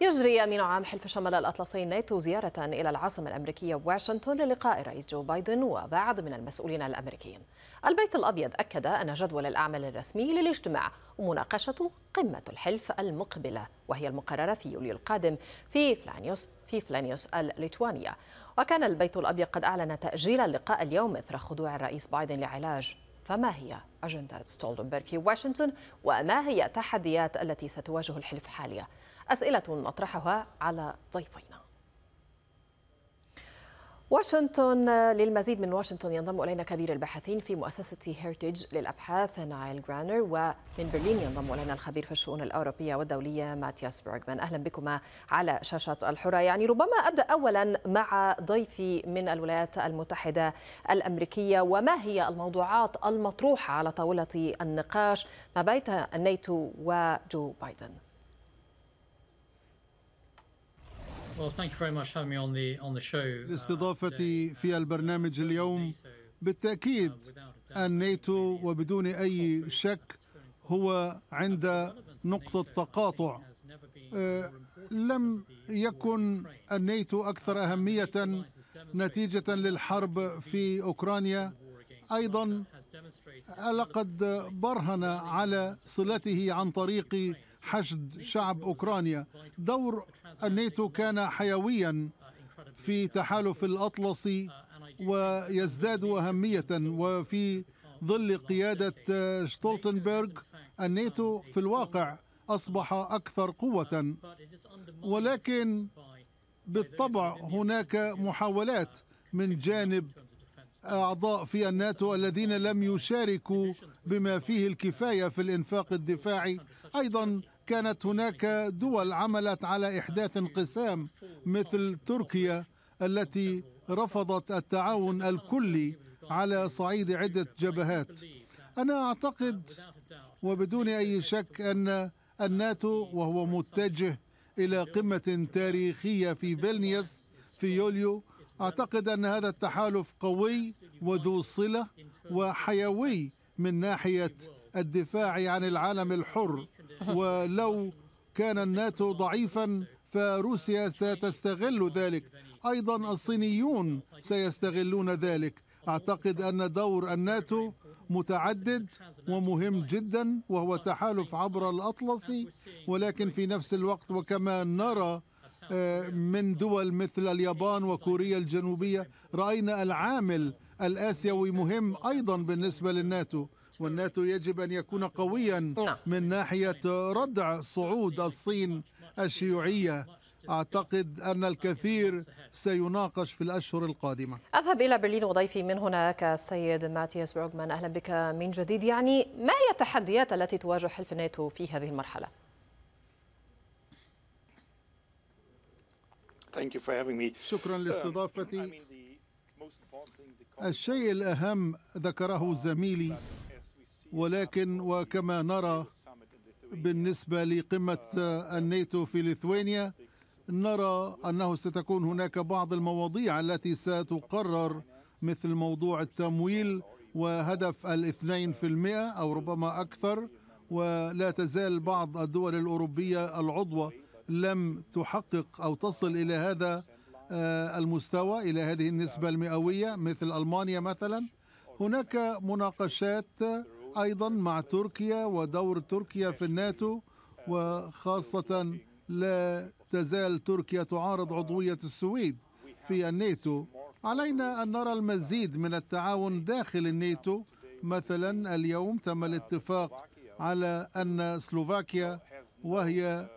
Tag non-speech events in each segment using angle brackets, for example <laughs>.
يجري أمين عام حلف شمال الأطلسي ناتو زيارة إلى العاصمة الأمريكية واشنطن للقاء الرئيس جو بايدن وبعض من المسؤولين الأمريكيين البيت الأبيض أكد أن جدول الأعمال الرسمي للاجتماع ومناقشة قمة الحلف المقبلة وهي المقررة في يوليو القادم في فلانيوس في فلانيوس الليتوانيا وكان البيت الأبيض قد أعلن تأجيل اللقاء اليوم إثر خضوع الرئيس بايدن لعلاج فما هي أجندة ستولتنبرغ في واشنطن وما هي التحديات التي ستواجه الحلف حاليا؟ أسئلة نطرحها على ضيفينا واشنطن للمزيد من واشنطن ينضم الينا كبير الباحثين في مؤسسه هيرتج للابحاث نايل جرانر ومن برلين ينضم الينا الخبير في الشؤون الاوروبيه والدوليه ماتياس بيرغمان اهلا بكما على شاشه الحره يعني ربما ابدا اولا مع ضيفي من الولايات المتحده الامريكيه وما هي الموضوعات المطروحه على طاوله النقاش ما بين الناتو وجو بايدن Uh, لاستضافتي في uh, البرنامج اليوم بالتأكيد uh, الناتو وبدون أي شك هو عند نقطة تقاطع لم يكن الناتو أكثر أهمية نتيجة للحرب في أوكرانيا أيضا لقد برهن على صلته عن طريق حشد شعب اوكرانيا دور الناتو كان حيويا في تحالف الاطلسي ويزداد اهميه وفي ظل قياده شتولتنبرغ الناتو في الواقع اصبح اكثر قوه ولكن بالطبع هناك محاولات من جانب اعضاء في الناتو الذين لم يشاركوا بما فيه الكفايه في الانفاق الدفاعي ايضا كانت هناك دول عملت على إحداث انقسام مثل تركيا التي رفضت التعاون الكلي على صعيد عدة جبهات أنا أعتقد وبدون أي شك أن الناتو وهو متجه إلى قمة تاريخية في فيلنيوس في يوليو أعتقد أن هذا التحالف قوي وذو صلة وحيوي من ناحية الدفاع عن العالم الحر <laughs> ولو كان الناتو ضعيفا فروسيا ستستغل ذلك ايضا الصينيون سيستغلون ذلك اعتقد ان دور الناتو متعدد ومهم جدا وهو تحالف عبر الاطلسي ولكن في نفس الوقت وكما نرى آه، من دول مثل اليابان وكوريا الجنوبيه راينا العامل الاسيوي مهم ايضا بالنسبه للناتو والناتو يجب أن يكون قويا نعم. من ناحية ردع صعود الصين الشيوعية أعتقد أن الكثير سيناقش في الأشهر القادمة أذهب إلى برلين وضيفي من هناك السيد ماتياس بروغمان أهلا بك من جديد يعني ما هي التحديات التي تواجه حلف الناتو في هذه المرحلة؟ شكرا um, لاستضافتي الشيء الأهم ذكره زميلي ولكن وكما نرى بالنسبة لقمة الناتو في ليثوانيا نرى أنه ستكون هناك بعض المواضيع التي ستقرر مثل موضوع التمويل وهدف الاثنين في المئة أو ربما أكثر ولا تزال بعض الدول الأوروبية العضوة لم تحقق أو تصل إلى هذا آه، المستوى إلى هذه النسبة المئوية مثل ألمانيا مثلا هناك مناقشات أيضا مع تركيا ودور تركيا في الناتو وخاصة لا تزال تركيا تعارض عضوية السويد في الناتو علينا أن نرى المزيد من التعاون داخل الناتو مثلا اليوم تم الاتفاق على أن سلوفاكيا وهي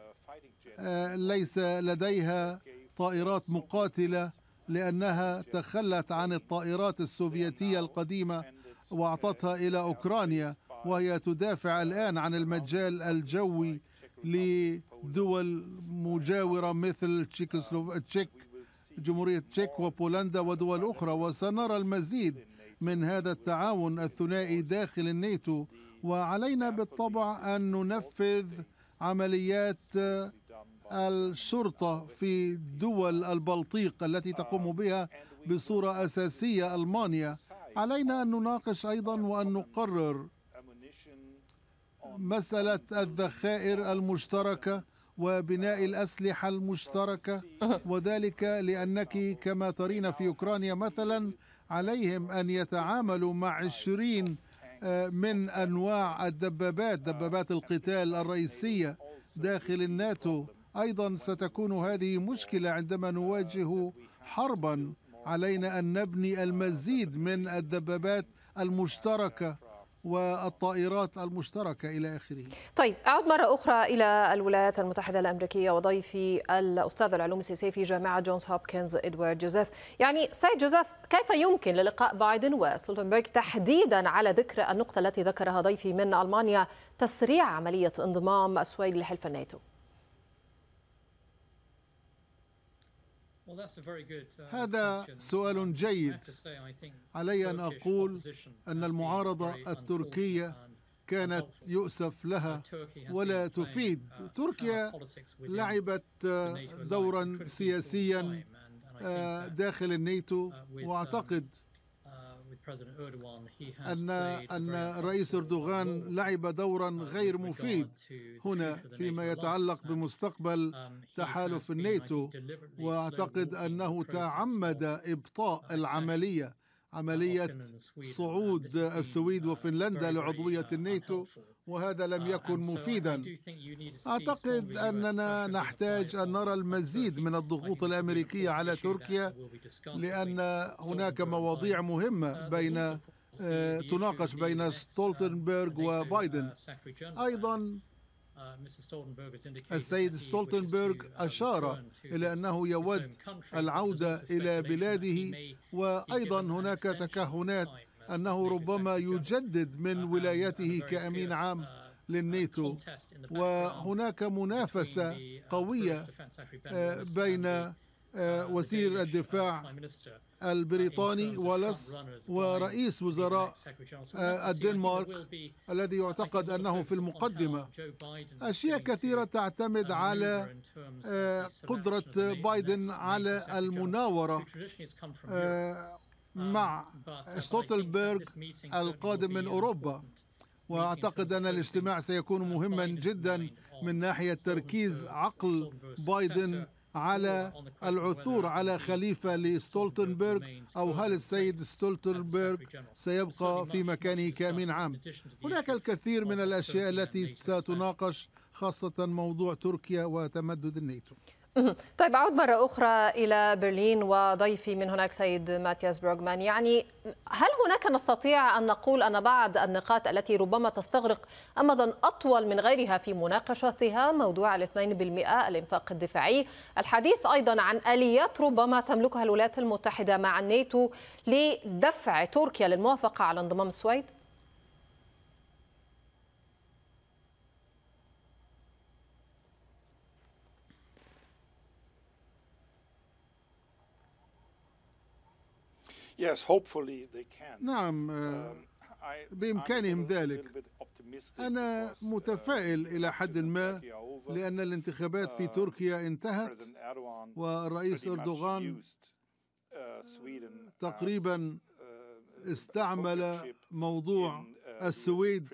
آه، ليس لديها طائرات مقاتلة لأنها تخلت عن الطائرات السوفيتية القديمة واعطتها الى اوكرانيا وهي تدافع الان عن المجال الجوي لدول مجاوره مثل تشيك جمهوريه تشيك وبولندا ودول اخرى وسنرى المزيد من هذا التعاون الثنائي داخل الناتو وعلينا بالطبع ان ننفذ عمليات الشرطه في دول البلطيق التي تقوم بها بصوره اساسيه المانيا علينا أن نناقش أيضا وأن نقرر مسألة الذخائر المشتركة وبناء الأسلحة المشتركة وذلك لأنك كما ترين في أوكرانيا مثلا عليهم أن يتعاملوا مع عشرين آه، من أنواع الدبابات دبابات القتال الرئيسية داخل الناتو أيضا ستكون هذه مشكلة عندما نواجه حربا علينا أن نبني المزيد من الدبابات المشتركة والطائرات المشتركة إلى آخره طيب أعود مرة أخرى إلى الولايات المتحدة الأمريكية وضيفي الأستاذ العلوم السياسية في جامعة جونز هوبكنز إدوارد جوزيف يعني سيد جوزيف كيف يمكن للقاء بايدن وستولتنبرغ تحديدا على ذكر النقطة التي ذكرها ضيفي من ألمانيا تسريع عملية انضمام السويد لحلف الناتو Uh, هذا سؤال جيد علي ان اقول ان المعارضه التركيه كانت يؤسف لها ولا تفيد uh, تركيا لعبت uh, دورا سياسيا آه، داخل الناتو um, واعتقد أن أن الرئيس أردوغان لعب دورا غير مفيد هنا فيما يتعلق بمستقبل um, تحالف الناتو وأعتقد أنه تعمد إبطاء uh, العملية uh, عملية uh, صعود السويد وفنلندا لعضوية الناتو وهذا لم uh, يكن uh, مفيدا اعتقد اننا نحتاج ان نرى uh, المزيد من الضغوط الامريكيه على تركيا لان هناك مواضيع مهمه بين تناقش بين ستولتنبرغ وبايدن ايضا السيد ستولتنبرغ أشار إلى أنه يود العودة إلى بلاده وأيضا هناك تكهنات أنه ربما يجدد من uh, uh, ولايته كأمين عام uh, للنيتو وهناك منافسة قوية بين وزير الدفاع البريطاني ولس ورئيس وزراء الدنمارك الذي يعتقد انه في المقدمه اشياء كثيره تعتمد على قدره بايدن على المناوره مع ستوتلبرغ القادم من أوروبا واعتقد ان الاجتماع سيكون مهما جدا من ناحيه تركيز عقل بايدن على العثور على خليفة لستولتنبرغ أو هل السيد ستولتنبرغ سيبقى في مكانه كأمين عام هناك الكثير من الأشياء التي ستناقش خاصة موضوع تركيا وتمدد الناتو طيب أعود مرة أخرى إلى برلين وضيفي من هناك سيد ماتياس بروغمان يعني هل هناك نستطيع أن نقول أن بعض النقاط التي ربما تستغرق أمدا أطول من غيرها في مناقشتها موضوع الاثنين بالمئة الإنفاق الدفاعي الحديث أيضا عن آليات ربما تملكها الولايات المتحدة مع الناتو لدفع تركيا للموافقة على انضمام السويد؟ نعم آه، um, بإمكانهم ذلك أنا uh, متفائل إلى حد ما لأن الانتخابات في uh, تركيا انتهت والرئيس أردوغان uh, تقريبا استعمل موضوع السويد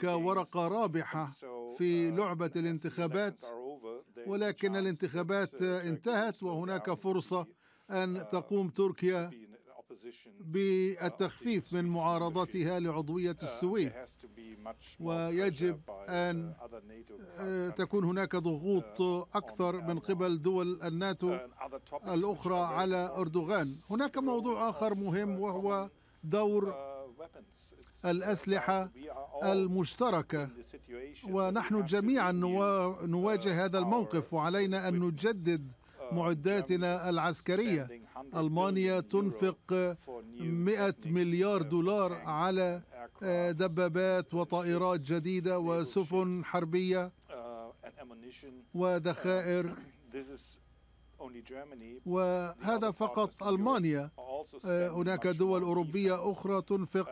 كورقة رابحة في لعبة الانتخابات ولكن الانتخابات انتهت وهناك فرصة أن تقوم تركيا بالتخفيف من معارضتها لعضوية uh, السويد ويجب أن آه، تكون هناك ضغوط uh, أكثر من قبل دول الناتو الأخرى على أردوغان هناك موضوع آخر uh, مهم وهو دور الأسلحة المشتركة ونحن جميعا نواجه هذا الموقف وعلينا أن نجدد معداتنا العسكرية ألمانيا تنفق 100 مليار دولار على آه، دبابات وطائرات جديدة وسفن حربية وذخائر وهذا فقط ألمانيا آه، هناك دول أوروبية أخرى تنفق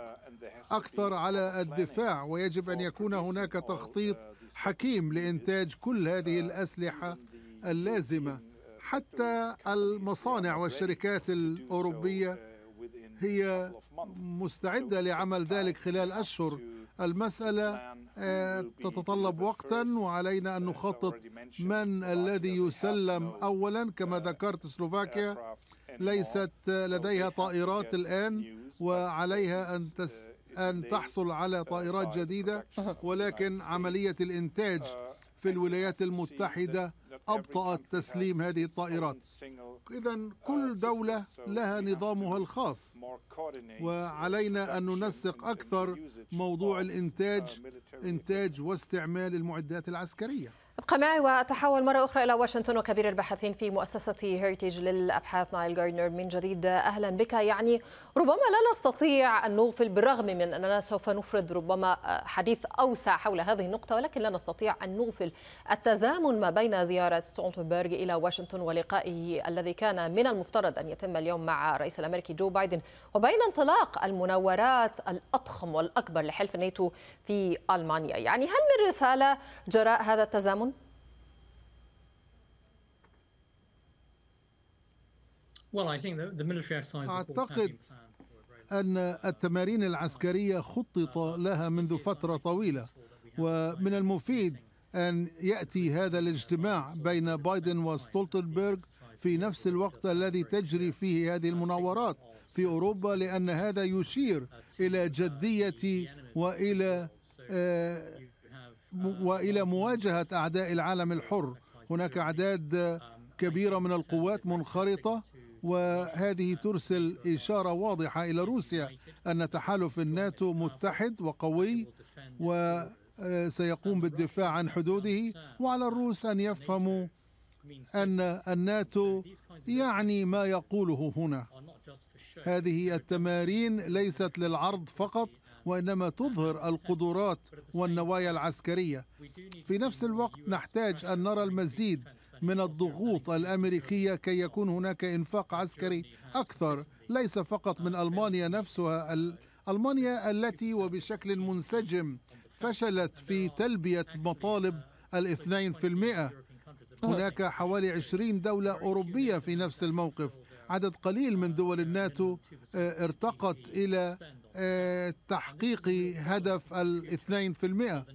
أكثر على الدفاع ويجب أن يكون هناك تخطيط حكيم لإنتاج كل هذه الأسلحة اللازمة حتى المصانع والشركات الأوروبية هي مستعدة لعمل ذلك خلال أشهر المسألة آه، تتطلب وقتا وعلينا أن نخطط من الذي يسلم أولا كما ذكرت سلوفاكيا ليست لديها طائرات الآن وعليها أن تس أن تحصل على طائرات جديدة ولكن عملية الإنتاج في الولايات المتحدة أبطأت تسليم هذه الطائرات إذا كل uh, دولة لها نظامها الخاص وعلينا أن ننسق أكثر موضوع uh, الإنتاج إنتاج واستعمال المعدات العسكرية ابقى معي واتحول مره اخرى الى واشنطن وكبير الباحثين في مؤسسه هيريتج للابحاث نايل جاردنر من جديد اهلا بك يعني ربما لا نستطيع ان نغفل بالرغم من اننا سوف نفرد ربما آه، حديث اوسع حول هذه النقطه ولكن لا نستطيع ان نغفل التزامن ما بين زياره ستولتنبرغ الى واشنطن ولقائه الذي كان من المفترض ان يتم اليوم مع الرئيس الامريكي جو بايدن وبين انطلاق المناورات الاضخم والاكبر لحلف الناتو في المانيا يعني هل من رساله جراء هذا التزامن أعتقد أن التمارين العسكرية خطط uh, لها منذ فترة طويلة ومن المفيد أن يأتي هذا الاجتماع بين بايدن وستولتنبرغ في نفس الوقت الذي تجري فيه هذه المناورات في أوروبا لأن هذا يشير إلى uh, جدية وإلى uh, وإلى مواجهة أعداء العالم الحر هناك أعداد um, كبيرة من القوات منخرطة وهذه ترسل إشارة واضحة إلى روسيا أن تحالف الناتو متحد وقوي وسيقوم بالدفاع عن حدوده وعلى الروس أن يفهموا أن الناتو يعني ما يقوله هنا هذه التمارين ليست للعرض فقط وإنما تظهر القدرات والنوايا العسكرية في نفس الوقت نحتاج أن نرى المزيد من الضغوط الامريكيه كي يكون هناك انفاق عسكري اكثر ليس فقط من المانيا نفسها المانيا التي وبشكل منسجم فشلت في تلبيه مطالب الاثنين في المئه هناك حوالي 20 دولة أوروبية في نفس الموقف عدد قليل من دول الناتو آه، ارتقت إلى آه، تحقيق هدف الاثنين في المئة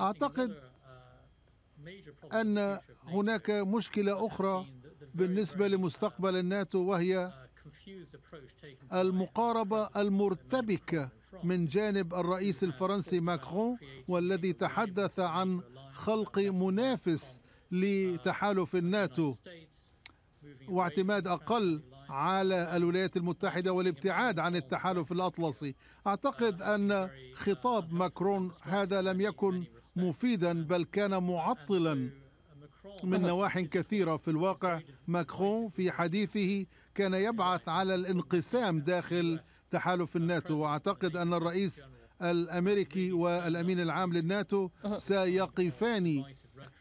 أعتقد أن هناك مشكلة أخرى بالنسبة لمستقبل الناتو وهي المقاربة المرتبكة من جانب الرئيس الفرنسي ماكرون والذي تحدث عن خلق منافس لتحالف الناتو واعتماد اقل على الولايات المتحده والابتعاد عن التحالف الاطلسي اعتقد ان خطاب ماكرون هذا لم يكن مفيدا بل كان معطلا من نواح كثيرة في الواقع ماكرون في حديثه كان يبعث على الانقسام داخل تحالف الناتو وأعتقد أن الرئيس الأمريكي والأمين العام للناتو سيقفان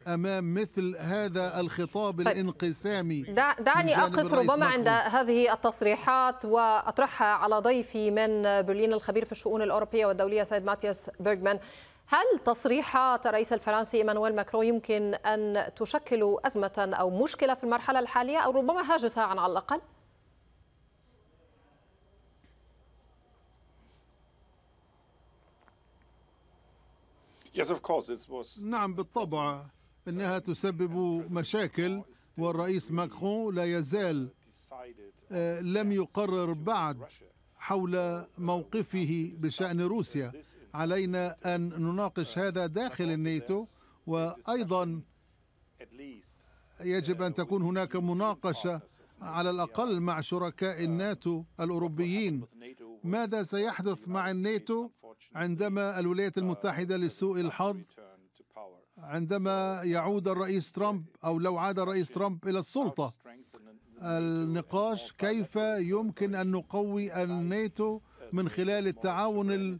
أمام مثل هذا الخطاب طيب. الانقسامي دعني أقف ربما عند هذه التصريحات وأطرحها على ضيفي من برلين الخبير في الشؤون الأوروبية والدولية سيد ماتياس بيرغمان هل تصريحات الرئيس الفرنسي ايمانويل ماكرون يمكن ان تشكل ازمه او مشكله في المرحله الحاليه او ربما هاجسه على الاقل؟ نعم بالطبع انها تسبب مشاكل والرئيس ماكرون لا يزال آه، لم يقرر بعد حول موقفه بشان روسيا علينا أن نناقش هذا داخل الناتو وأيضا يجب أن تكون هناك مناقشة على الأقل مع شركاء الناتو الأوروبيين ماذا سيحدث مع الناتو عندما الولايات المتحدة لسوء الحظ عندما يعود الرئيس ترامب أو لو عاد الرئيس ترامب إلى السلطة النقاش كيف يمكن أن نقوي الناتو من خلال التعاون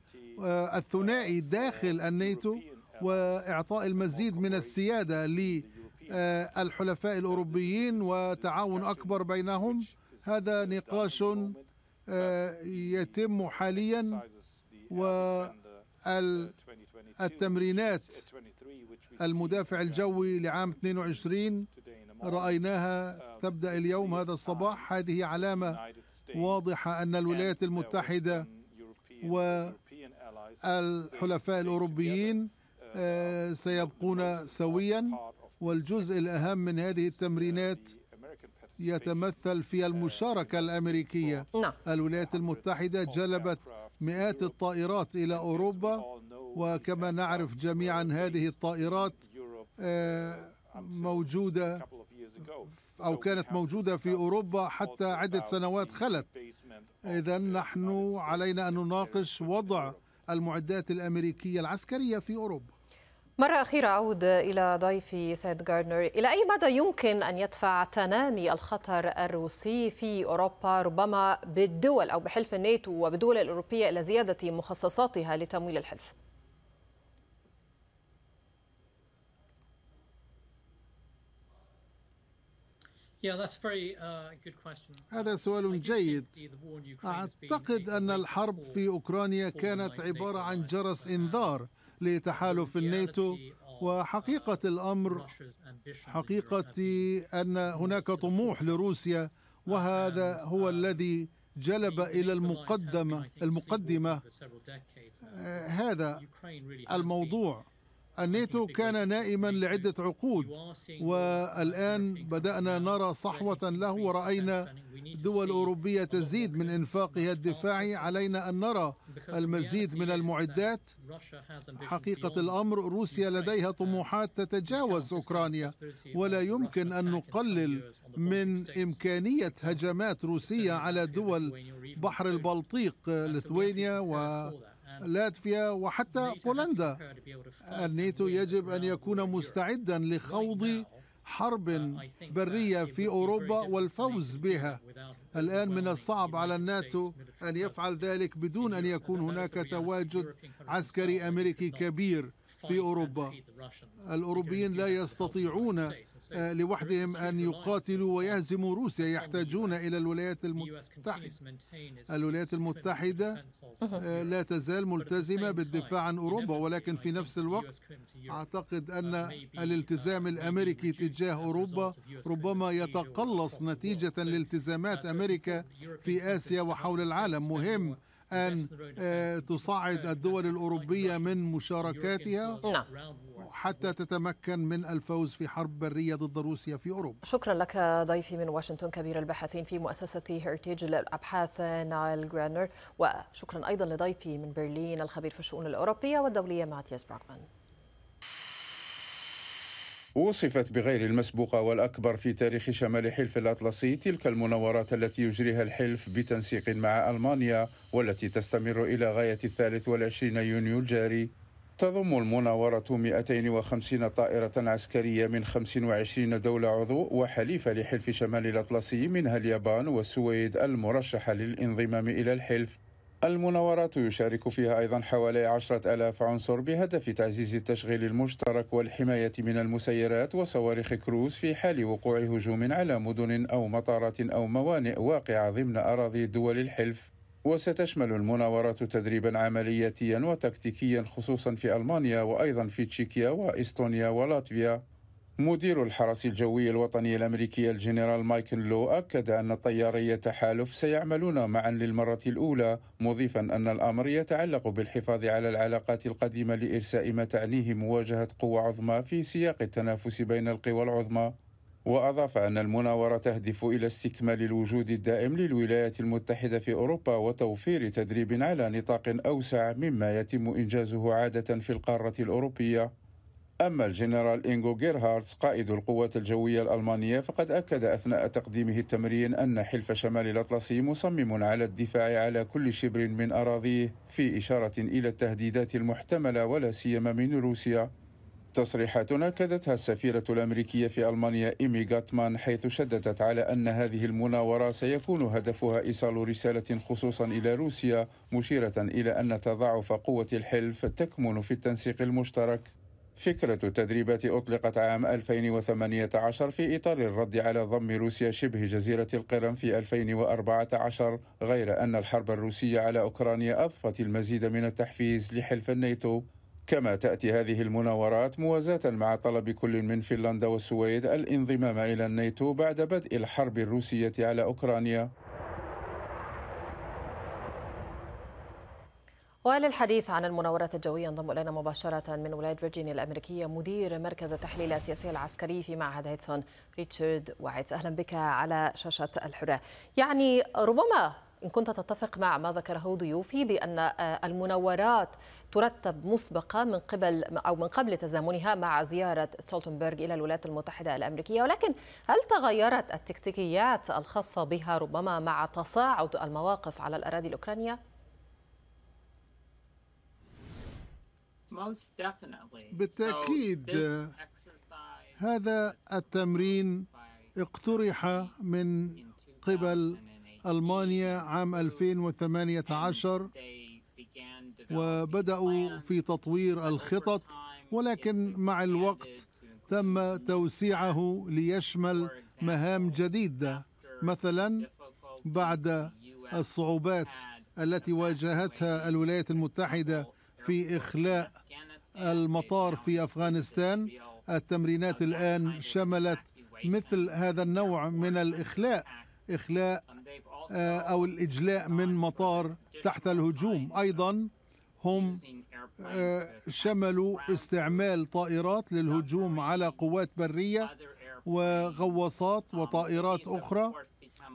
الثنائي داخل الناتو واعطاء المزيد من السياده للحلفاء الاوروبيين وتعاون اكبر بينهم هذا نقاش آه، يتم حاليا والتمرينات المدافع الجوي لعام 22 رأيناها تبدأ اليوم هذا الصباح هذه علامة واضحة أن الولايات المتحدة و الحلفاء الأوروبيين آه، سيبقون سويا والجزء الأهم من هذه التمرينات يتمثل في المشاركة الأمريكية نعم. الولايات المتحدة جلبت مئات الطائرات إلى أوروبا وكما نعرف جميعا هذه الطائرات آه، موجودة أو كانت موجودة في أوروبا حتى عدة سنوات خلت إذا نحن علينا أن نناقش وضع المعدات الأمريكية العسكرية في أوروبا مرة أخيرة أعود إلى ضيفي سيد جاردنر إلى أي مدى يمكن أن يدفع تنامي الخطر الروسي في أوروبا ربما بالدول أو بحلف الناتو وبالدول الأوروبية إلى زيادة مخصصاتها لتمويل الحلف؟ Uh, هذا سؤال جيد أعتقد أن الحرب في أوكرانيا كانت عبارة عن جرس إنذار لتحالف الناتو uh, وحقيقة الأمر حقيقة أن هناك طموح لروسيا وهذا هو uh, الذي جلب إلى المقدمة المقدمة آه، هذا الموضوع الناتو كان نائما لعدة عقود والآن بدأنا نرى صحوة له ورأينا دول أوروبية تزيد من إنفاقها الدفاعي علينا أن نرى المزيد من المعدات حقيقة الأمر روسيا لديها طموحات تتجاوز أوكرانيا ولا يمكن أن نقلل من إمكانية هجمات روسية على دول بحر البلطيق لثوينيا و لاتفيا وحتى بولندا الناتو يجب أن يكون مستعدا لخوض uh, حرب برية في أوروبا والفوز بها الآن من الصعب على الناتو أن يفعل ذلك بدون أن يكون هناك تواجد عسكري أمريكي كبير في أوروبا الأوروبيين لا يستطيعون آه، لوحدهم أن يقاتلوا ويهزموا روسيا يحتاجون إلى الولايات المتحدة الولايات المتحدة آه، لا تزال ملتزمة بالدفاع عن أوروبا ولكن في نفس الوقت أعتقد أن الالتزام الأمريكي تجاه أوروبا ربما يتقلص نتيجة لالتزامات أمريكا في آسيا وحول العالم مهم أن آه، تصعد الدول الأوروبية من مشاركاتها نعم حتى تتمكن من الفوز في حرب برية ضد روسيا في أوروبا شكرا لك ضيفي من واشنطن كبير الباحثين في مؤسسة هيرتيج للأبحاث نايل جرانر وشكرا أيضا لضيفي من برلين الخبير في الشؤون الأوروبية والدولية ماتياس براغمان وصفت بغير المسبوقة والأكبر في تاريخ شمال حلف الأطلسي تلك المناورات التي يجريها الحلف بتنسيق مع ألمانيا والتي تستمر إلى غاية الثالث والعشرين يونيو الجاري تضم المناورة 250 طائرة عسكرية من 25 دولة عضو وحليفة لحلف شمال الأطلسي منها اليابان والسويد المرشحة للانضمام إلى الحلف المناورات يشارك فيها أيضا حوالي عشرة ألاف عنصر بهدف تعزيز التشغيل المشترك والحماية من المسيرات وصواريخ كروز في حال وقوع هجوم على مدن أو مطارات أو موانئ واقعة ضمن أراضي دول الحلف وستشمل المناورات تدريبا عملياتيا وتكتيكيا خصوصا في ألمانيا وأيضا في تشيكيا وإستونيا ولاتفيا مدير الحرس الجوي الوطني الامريكي الجنرال مايكل لو اكد ان طياري تحالف سيعملون معا للمره الاولى مضيفا ان الامر يتعلق بالحفاظ على العلاقات القديمه لارساء ما تعنيه مواجهه قوى عظمى في سياق التنافس بين القوى العظمى واضاف ان المناوره تهدف الى استكمال الوجود الدائم للولايات المتحده في اوروبا وتوفير تدريب على نطاق اوسع مما يتم انجازه عاده في القاره الاوروبيه أما الجنرال إنغو جيرهارتس قائد القوات الجوية الألمانية فقد أكد أثناء تقديمه التمرين أن حلف شمال الأطلسي مصمم على الدفاع على كل شبر من أراضيه في إشارة إلى التهديدات المحتملة ولا سيما من روسيا تصريحات أكدتها السفيرة الأمريكية في ألمانيا إيمي غاتمان حيث شددت على أن هذه المناورة سيكون هدفها إيصال رسالة خصوصا إلى روسيا مشيرة إلى أن تضاعف قوة الحلف تكمن في التنسيق المشترك فكرة التدريبات أطلقت عام 2018 في إطار الرد على ضم روسيا شبه جزيرة القرم في 2014 غير أن الحرب الروسية على أوكرانيا أضفت المزيد من التحفيز لحلف الناتو كما تأتي هذه المناورات موازاة مع طلب كل من فنلندا والسويد الانضمام إلى الناتو بعد بدء الحرب الروسية على أوكرانيا وللحديث عن المناورات الجوية ينضم إلينا مباشرة من ولاية فيرجينيا الأمريكية مدير مركز التحليل السياسي العسكري في معهد هيتسون ريتشارد وايت أهلا بك على شاشة الحرة يعني ربما إن كنت تتفق مع ما ذكره ضيوفي بأن آه، المناورات ترتب مسبقة من قبل أو من قبل تزامنها مع زيارة ستولتنبرغ إلى الولايات المتحدة الأمريكية ولكن هل تغيرت التكتيكيات الخاصة بها ربما مع تصاعد المواقف على الأراضي الأوكرانية؟ بالتأكيد هذا التمرين اقترح من قبل ألمانيا عام 2018 وبدأوا في تطوير الخطط ولكن مع الوقت تم توسيعه ليشمل مهام جديدة مثلا بعد الصعوبات التي واجهتها الولايات المتحدة في إخلاء المطار في أفغانستان التمرينات الآن شملت مثل هذا النوع من الإخلاء إخلاء آه، أو الإجلاء من مطار تحت الهجوم أيضا هم آه، شملوا استعمال طائرات للهجوم على قوات برية وغواصات وطائرات أخرى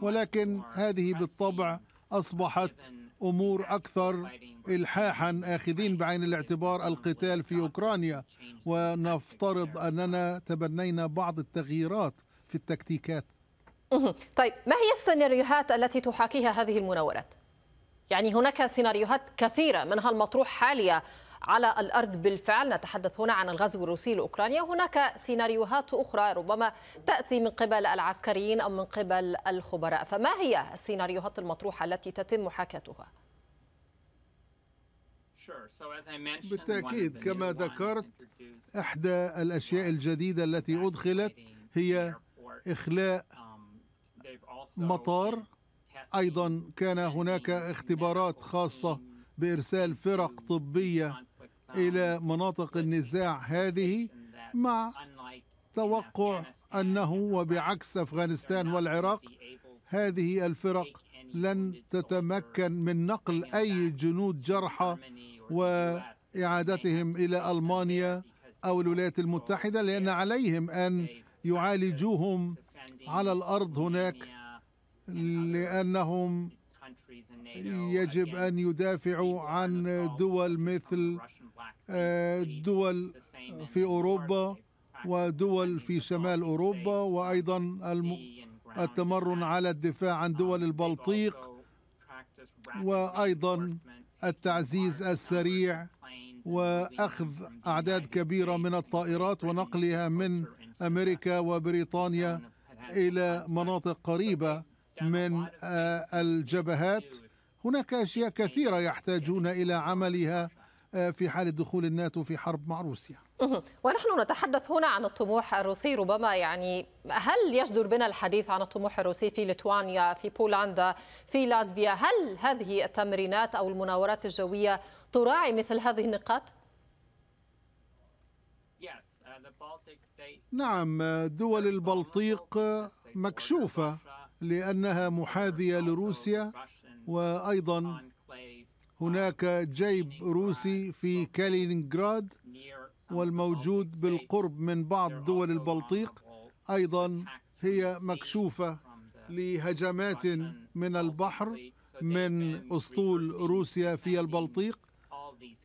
ولكن هذه بالطبع أصبحت أمور أكثر إلحاحا آخذين بعين الاعتبار القتال في أوكرانيا ونفترض أننا تبنينا بعض التغييرات في التكتيكات طيب ما هي السيناريوهات التي تحاكيها هذه المناورات؟ يعني هناك سيناريوهات كثيرة منها المطروح حاليا على الأرض بالفعل نتحدث هنا عن الغزو الروسي لأوكرانيا هناك سيناريوهات أخرى ربما تأتي من قبل العسكريين أو من قبل الخبراء فما هي السيناريوهات المطروحة التي تتم محاكاتها؟ بالتأكيد كما ذكرت إحدى الأشياء الجديدة التي أدخلت هي إخلاء um, مطار أيضا كان هناك اختبارات خاصة بإرسال فرق طبية إلى مناطق النزاع هذه مع توقع أنه وبعكس أفغانستان والعراق هذه الفرق لن تتمكن من نقل أي جنود جرحى واعادتهم الى المانيا او الولايات المتحده لان عليهم ان يعالجوهم على الارض هناك لانهم يجب ان يدافعوا عن دول مثل آه، دول في اوروبا ودول في شمال اوروبا وايضا التمرن على الدفاع عن دول البلطيق وايضا التعزيز السريع واخذ اعداد كبيره من الطائرات ونقلها من امريكا وبريطانيا الى مناطق قريبه من آه، الجبهات هناك اشياء كثيره يحتاجون الى عملها آه، في حال دخول الناتو في حرب مع روسيا ونحن نتحدث هنا عن الطموح الروسي ربما يعني هل يجدر بنا الحديث عن الطموح الروسي في ليتوانيا في بولندا في لاتفيا هل هذه التمرينات أو المناورات الجوية تراعي مثل هذه النقاط؟ نعم دول البلطيق مكشوفة لأنها محاذية لروسيا وأيضا هناك جيب روسي في كالينغراد والموجود بالقرب من بعض دول البلطيق ايضا هي مكشوفه لهجمات من البحر من اسطول روسيا في البلطيق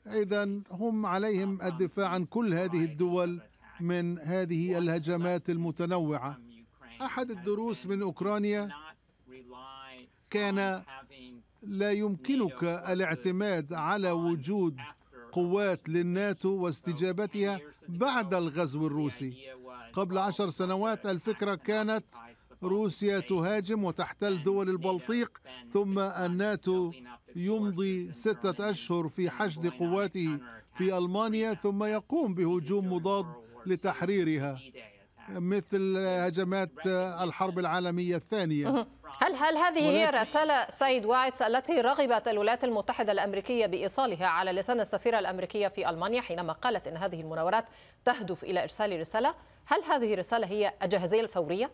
اذا هم عليهم الدفاع عن كل هذه الدول من هذه الهجمات المتنوعه احد الدروس من اوكرانيا كان لا يمكنك الاعتماد على وجود قوات للناتو واستجابتها بعد الغزو الروسي قبل عشر سنوات الفكرة كانت روسيا تهاجم وتحتل دول البلطيق ثم الناتو يمضي ستة أشهر في حشد قواته في ألمانيا ثم يقوم بهجوم مضاد لتحريرها مثل هجمات الحرب العالمية الثانية <laughs> هل هل هذه هي رسالة سيد وايتس التي رغبت الولايات المتحدة الأمريكية بإيصالها على لسان السفيرة الأمريكية في ألمانيا حينما قالت أن هذه المناورات تهدف إلى إرسال رسالة هل هذه الرسالة هي الجاهزية الفورية؟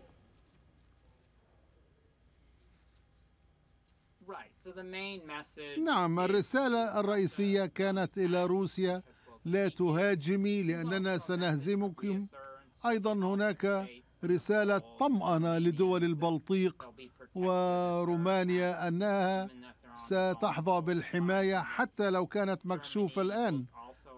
نعم الرسالة الرئيسية كانت إلى روسيا لا تهاجمي لأننا سنهزمكم أيضا هناك رسالة طمأنة لدول البلطيق ورومانيا أنها ستحظى بالحماية حتى لو كانت مكشوفة الآن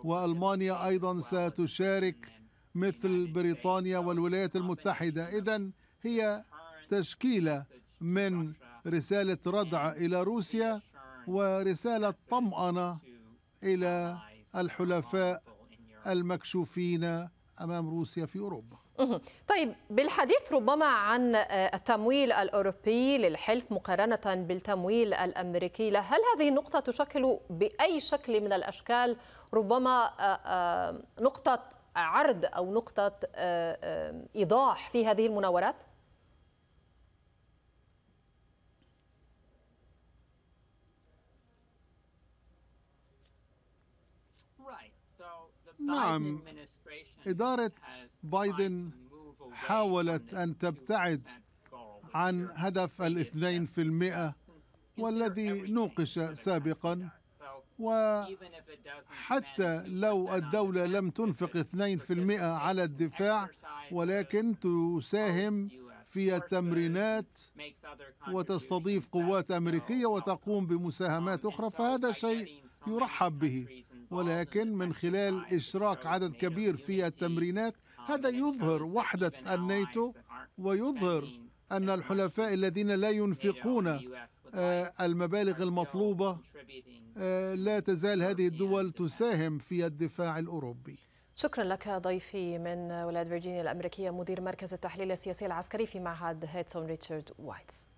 وألمانيا أيضا ستشارك مثل بريطانيا والولايات المتحدة إذا هي تشكيلة من رسالة ردع إلى روسيا ورسالة طمأنة إلى الحلفاء المكشوفين أمام روسيا في أوروبا طيب بالحديث ربما عن آه، التمويل الأوروبي للحلف مقارنة بالتمويل الأمريكي له هل هذه النقطة تشكل بأي شكل من الأشكال ربما آه، آه، نقطة عرض أو نقطة إيضاح في هذه المناورات؟ نعم إدارة بايدن حاولت أن تبتعد عن هدف الاثنين في المئة والذي نوقش سابقا وحتى لو الدولة لم تنفق 2% على الدفاع ولكن تساهم في التمرينات وتستضيف قوات أمريكية وتقوم بمساهمات أخرى فهذا شيء يرحب به ولكن من خلال إشراك عدد كبير في التمرينات هذا يظهر وحدة الناتو ويظهر أن الحلفاء الذين لا ينفقون آه، المبالغ المطلوبة آه، لا تزال هذه الدول تساهم في الدفاع الأوروبي شكرا لك ضيفي من ولاية فيرجينيا الأمريكية مدير مركز التحليل السياسي العسكري في معهد هيتسون ريتشارد وايتس